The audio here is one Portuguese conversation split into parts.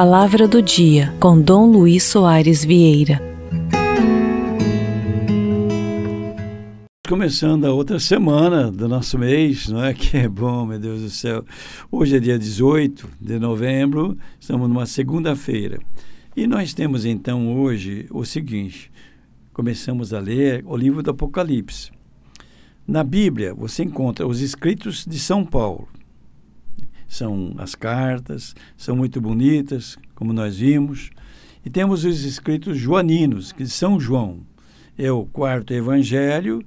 Palavra do Dia, com Dom Luiz Soares Vieira. Começando a outra semana do nosso mês, não é? Que é bom, meu Deus do céu. Hoje é dia 18 de novembro, estamos numa segunda-feira. E nós temos então hoje o seguinte: começamos a ler o livro do Apocalipse. Na Bíblia, você encontra os escritos de São Paulo são as cartas, são muito bonitas, como nós vimos. E temos os escritos joaninos, que São João é o quarto evangelho,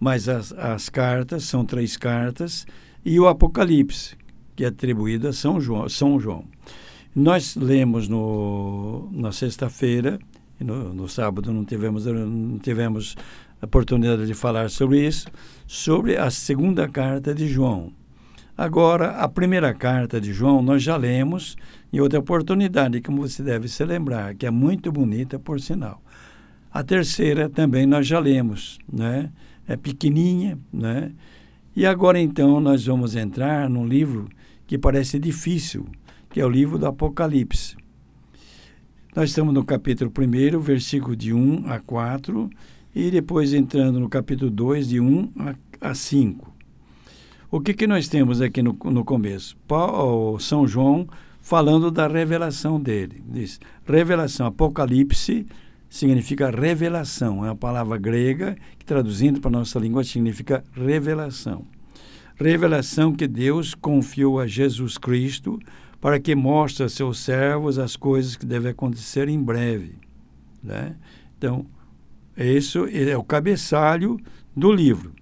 mas as, as cartas são três cartas, e o Apocalipse, que é atribuído a São João. São João. Nós lemos no, na sexta-feira, no, no, sábado não tivemos, não tivemos a oportunidade de falar sobre isso, sobre a segunda carta de João Agora, a primeira carta de João nós já lemos em outra oportunidade, que você deve se lembrar, que é muito bonita, por sinal. A terceira também nós já lemos, né? É pequenininha, né? E agora então nós vamos entrar num livro que parece difícil, que é o livro do Apocalipse. Nós estamos no capítulo 1, versículo de 1 a 4, e depois entrando no capítulo 2, de 1 a 5. O que, que nós temos aqui no, no começo? Paulo, São João falando da revelação dele. Diz, revelação, Apocalipse significa revelação, é uma palavra grega que traduzindo para a nossa língua significa revelação. Revelação que Deus confiou a Jesus Cristo para que mostre a seus servos as coisas que devem acontecer em breve. Né? Então, isso é o cabeçalho do livro.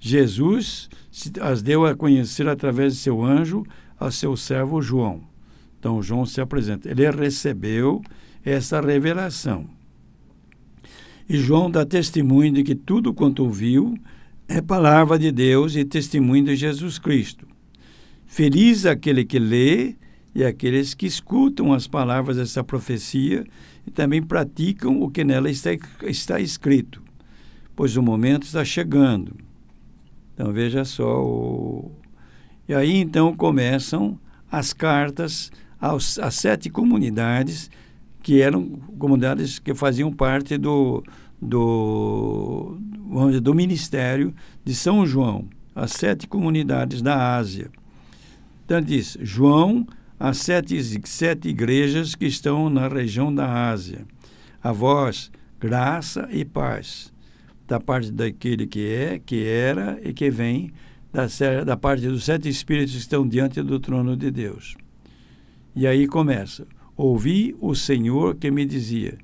Jesus as deu a conhecer através de seu anjo a seu servo João. Então João se apresenta. Ele recebeu essa revelação. E João dá testemunho de que tudo quanto ouviu é palavra de Deus e testemunho de Jesus Cristo. Feliz aquele que lê e aqueles que escutam as palavras dessa profecia e também praticam o que nela está, está escrito, pois o momento está chegando então veja só o... E aí então começam as cartas aos, às sete comunidades que eram comunidades que faziam parte do, do, vamos dizer, do Ministério de São João, as sete comunidades da Ásia. Então diz, João, as sete, sete igrejas que estão na região da Ásia. A vós, graça e paz da parte daquele que é, que era e que vem, da, da parte dos sete espíritos que estão diante do trono de Deus. E aí começa: Ouvi o Senhor que me dizia: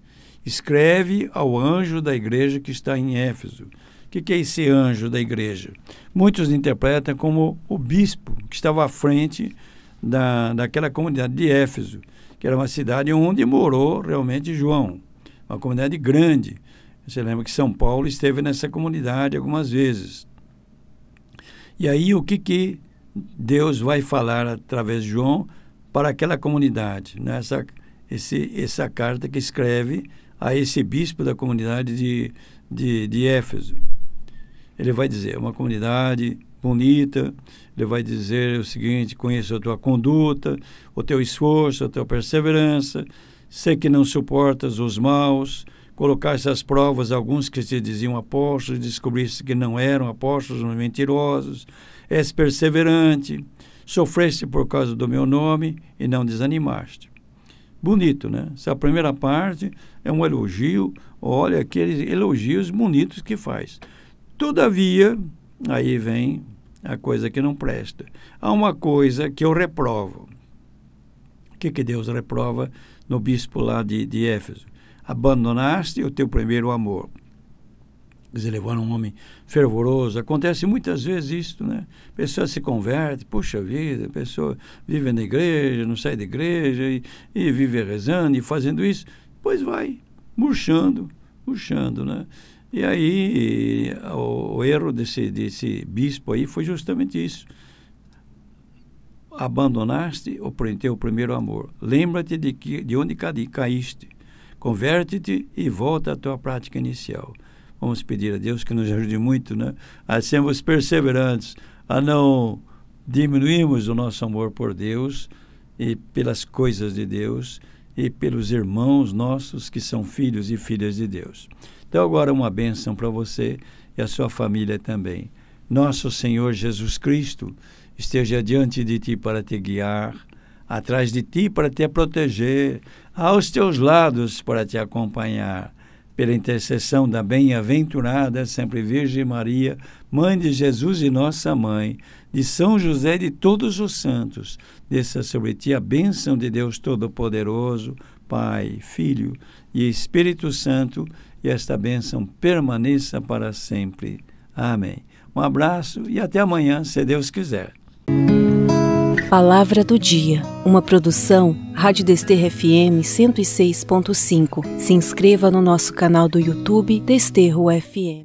Escreve ao anjo da igreja que está em Éfeso. O que, que é esse anjo da igreja? Muitos interpretam como o bispo que estava à frente da, daquela comunidade de Éfeso, que era uma cidade onde morou realmente João, uma comunidade grande. Você lembra que São Paulo esteve nessa comunidade algumas vezes. E aí o que, que Deus vai falar através de João para aquela comunidade? Nessa, né? esse, essa carta que escreve a esse bispo da comunidade de, de, de Éfeso. Ele vai dizer, é uma comunidade bonita, ele vai dizer o seguinte: conheço a tua conduta, o teu esforço, a tua perseverança, sei que não suportas os maus, colocaste às provas alguns que se diziam apóstolos, descobriste que não eram apóstolos, mas mentirosos, és perseverante, sofreste por causa do meu nome e não desanimaste. Bonito, né? Essa primeira parte é um elogio, olha aqueles elogios bonitos que faz. Todavia, aí vem a coisa que não presta. Há uma coisa que eu reprovo. O que, que Deus reprova no bispo lá de, de Éfeso? abandonaste o teu primeiro amor. Eles levaram um homem fervoroso. Acontece muitas vezes isso, né? A pessoa se converte, puxa vida, a pessoa vive na igreja, não sai da igreja, e, e vive rezando e fazendo isso. Pois vai, murchando, murchando, né? E aí, o, o erro desse, desse bispo aí foi justamente isso. Abandonaste o teu primeiro amor. Lembra-te de, que, de onde caíste. Converte-te e volta à tua prática inicial. Vamos pedir a Deus que nos ajude muito, né? A sermos perseverantes, a não diminuirmos o nosso amor por Deus e pelas coisas de Deus e pelos irmãos nossos que são filhos e filhas de Deus. Então, agora, uma bênção para você e a sua família também. Nosso Senhor Jesus Cristo esteja diante de ti para te guiar atrás de ti para te proteger, aos teus lados para te acompanhar. Pela intercessão da bem-aventurada sempre Virgem Maria, Mãe de Jesus e Nossa Mãe, de São José e de todos os santos, desça sobre ti a bênção de Deus Todo-Poderoso, Pai, Filho e Espírito Santo, e esta bênção permaneça para sempre. Amém. Um abraço e até amanhã, se Deus quiser. Palavra do Dia, uma produção Rádio Desterro FM 106.5. Se inscreva no nosso canal do YouTube Desterro FM.